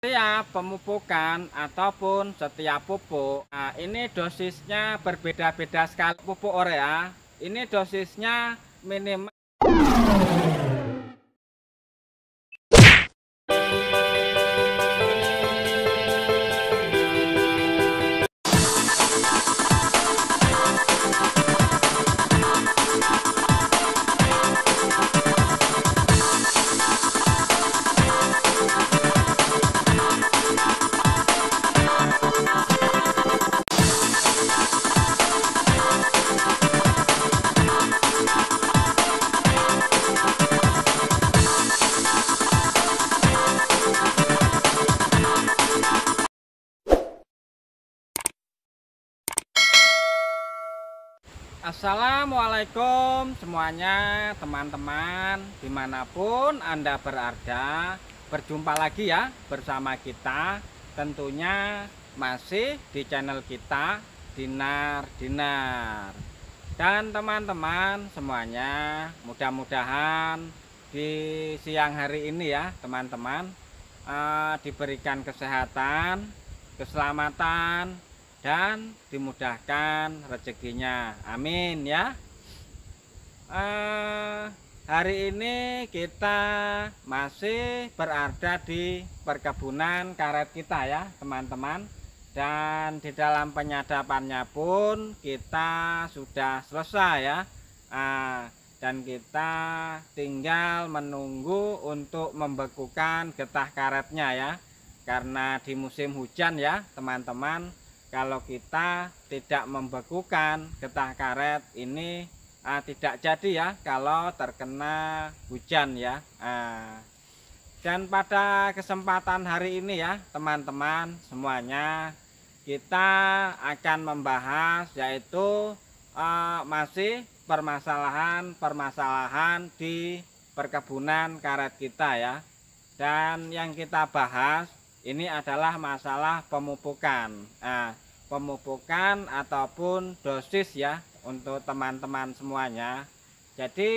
Setiap pemupukan ataupun setiap pupuk, nah ini dosisnya berbeda-beda sekali pupuk urea Ini dosisnya minimal Assalamualaikum semuanya teman-teman dimanapun Anda berada Berjumpa lagi ya bersama kita tentunya masih di channel kita Dinar Dinar Dan teman-teman semuanya mudah-mudahan di siang hari ini ya teman-teman eh, Diberikan kesehatan, keselamatan, dan dimudahkan rezekinya amin ya eh, hari ini kita masih berada di perkebunan karet kita ya teman-teman dan di dalam penyadapannya pun kita sudah selesai ya eh, dan kita tinggal menunggu untuk membekukan getah karetnya ya karena di musim hujan ya teman-teman kalau kita tidak membekukan getah karet ini uh, tidak jadi ya kalau terkena hujan ya uh, dan pada kesempatan hari ini ya teman-teman semuanya kita akan membahas yaitu uh, masih permasalahan-permasalahan di perkebunan karet kita ya dan yang kita bahas ini adalah masalah pemupukan. Nah, pemupukan ataupun dosis ya untuk teman-teman semuanya. Jadi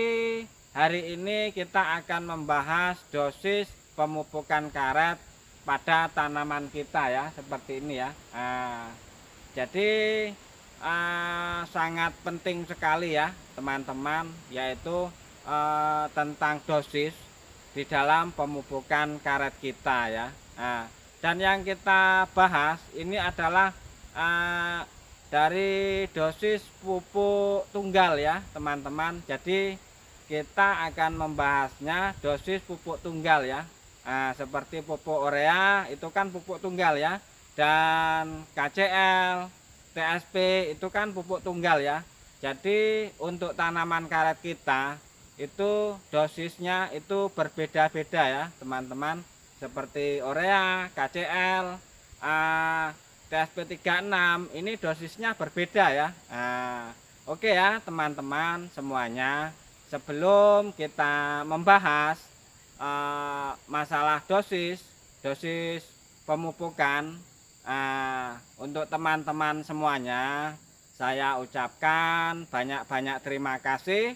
hari ini kita akan membahas dosis pemupukan karet pada tanaman kita ya seperti ini ya. Nah, jadi eh, sangat penting sekali ya teman-teman yaitu eh, tentang dosis di dalam pemupukan karet kita ya. Nah, dan yang kita bahas ini adalah uh, dari dosis pupuk tunggal ya teman-teman jadi kita akan membahasnya dosis pupuk tunggal ya uh, seperti pupuk urea itu kan pupuk tunggal ya dan KCL TSP itu kan pupuk tunggal ya jadi untuk tanaman karet kita itu dosisnya itu berbeda-beda ya teman-teman seperti urea, KCL, uh, eh, TSP36 ini dosisnya berbeda ya nah, oke ya teman-teman semuanya sebelum kita membahas uh, masalah dosis dosis pemupukan uh, untuk teman-teman semuanya saya ucapkan banyak-banyak terima kasih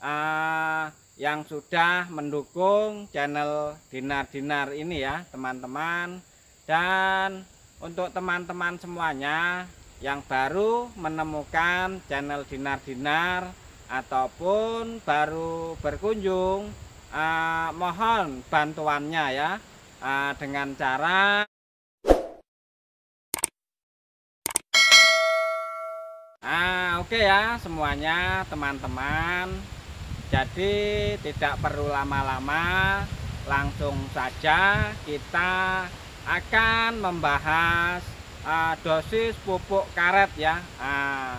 uh, yang sudah mendukung channel Dinar Dinar ini ya teman-teman dan untuk teman-teman semuanya yang baru menemukan channel Dinar Dinar ataupun baru berkunjung uh, mohon bantuannya ya uh, dengan cara Ah, oke okay ya semuanya teman-teman. Jadi tidak perlu lama-lama, langsung saja kita akan membahas uh, dosis pupuk karet ya. Uh, ah,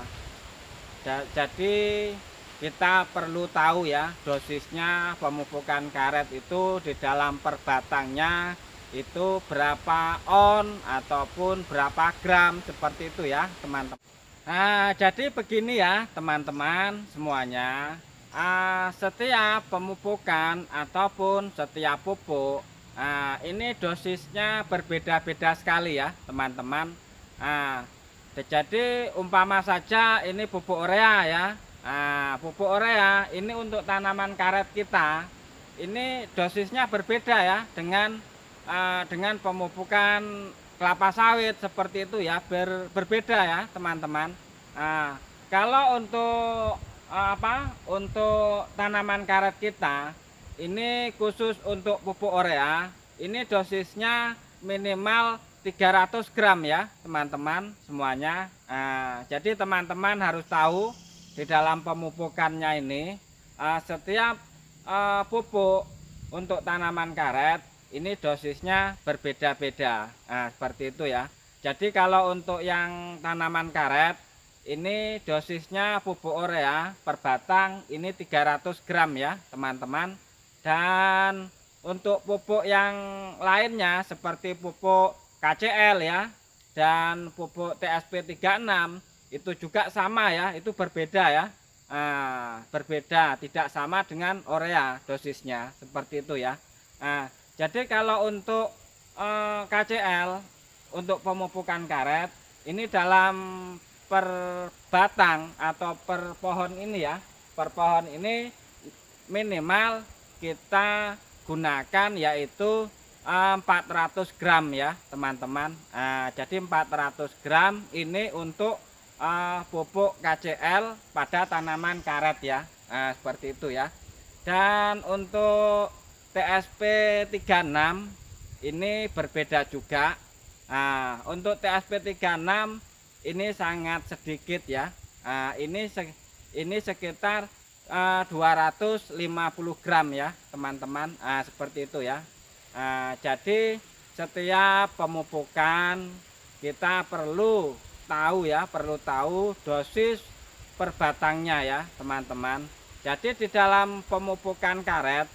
da, jadi kita perlu tahu ya dosisnya pemupukan karet itu di dalam perbatangnya itu berapa on ataupun berapa gram seperti itu ya teman-teman. Nah, jadi begini ya teman-teman semuanya. Uh, setiap pemupukan ataupun setiap pupuk Nah, ini dosisnya berbeda-beda sekali ya, teman-teman. Nah, jadi umpama saja ini pupuk urea ya. Nah, pupuk urea ini untuk tanaman karet kita. Ini dosisnya berbeda ya dengan uh, dengan pemupukan kelapa sawit seperti itu ya, ber, berbeda ya, teman-teman. Nah, kalau untuk ah, apa? Untuk tanaman karet kita ini khusus untuk pupuk urea. ini dosisnya minimal 300 gram ya teman-teman semuanya nah, jadi teman-teman harus tahu di dalam pemupukannya ini uh, setiap uh, pupuk untuk tanaman karet ini dosisnya berbeda-beda nah, seperti itu ya jadi kalau untuk yang tanaman karet ini dosisnya pupuk urea per batang ini 300 gram ya teman-teman dan untuk pupuk yang lainnya seperti pupuk KCL ya dan pupuk TSP 36 itu juga sama ya itu berbeda ya nah, berbeda tidak sama dengan Orea dosisnya seperti itu ya nah, jadi kalau untuk eh, KCL untuk pemupukan karet ini dalam per batang atau per pohon ini ya per pohon ini minimal kita gunakan yaitu 400 eh, gram ya teman-teman nah, jadi 400 gram ini untuk uh, pupuk KCL pada tanaman karet ya nah, seperti itu ya dan untuk TSP 36 ini berbeda juga nah, untuk TSP 36 ini sangat sedikit ya nah, ini se ini sekitar 250 eh, gram ya teman-teman nah, seperti itu ya nah, jadi setiap pemupukan kita perlu tahu ya perlu tahu dosis per batangnya ya teman-teman jadi di dalam pemupukan karet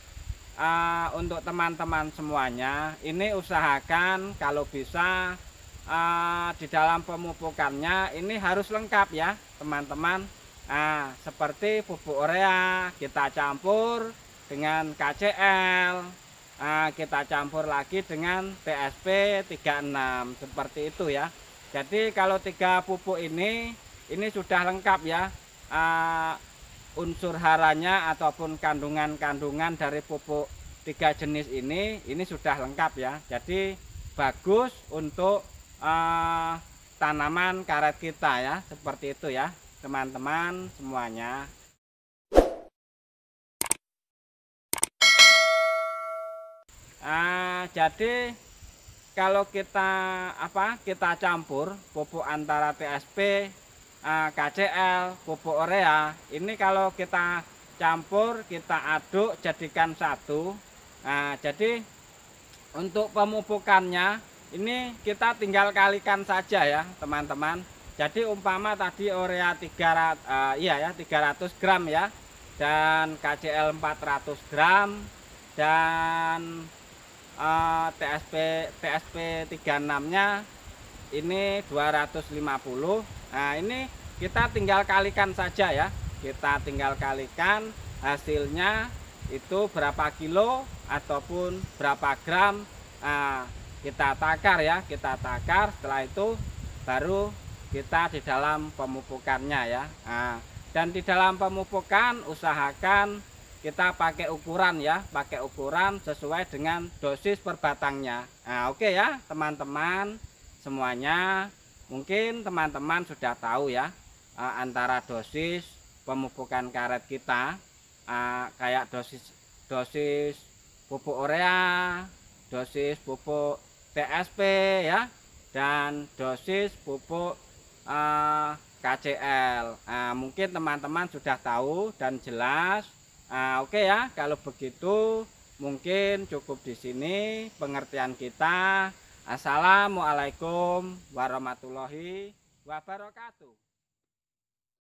uh, untuk teman-teman semuanya ini usahakan kalau bisa uh, di dalam pemupukannya ini harus lengkap ya teman-teman Nah, seperti pupuk urea kita campur dengan KCL, nah, kita campur lagi dengan TSP 36 seperti itu ya. Jadi kalau tiga pupuk ini ini sudah lengkap ya uh, unsur haranya ataupun kandungan-kandungan dari pupuk tiga jenis ini ini sudah lengkap ya. Jadi bagus untuk uh, tanaman karet kita ya seperti itu ya teman-teman semuanya ah, jadi kalau kita apa kita campur pupuk antara TSP ah, KCL pupuk urea ini kalau kita campur kita aduk jadikan satu nah jadi untuk pemupukannya ini kita tinggal kalikan saja ya teman-teman jadi umpama tadi urea 300 uh, iya ya 300 gram ya dan KCl 400 gram dan uh, TSP TSP 36-nya ini 250. Nah, ini kita tinggal kalikan saja ya. Kita tinggal kalikan hasilnya itu berapa kilo ataupun berapa gram. uh, kita takar ya, kita takar setelah itu baru kita di dalam pemupukannya ya nah, dan di dalam pemupukan usahakan kita pakai ukuran ya pakai ukuran sesuai dengan dosis per batangnya nah, oke okay ya teman-teman semuanya mungkin teman-teman sudah tahu ya eh, antara dosis pemupukan karet kita eh, kayak dosis dosis pupuk urea dosis pupuk TSP ya dan dosis pupuk KCL. Nah, mungkin teman-teman sudah tahu dan jelas. Nah, Oke okay ya, kalau begitu mungkin cukup di sini pengertian kita. Assalamualaikum warahmatullahi wabarakatuh.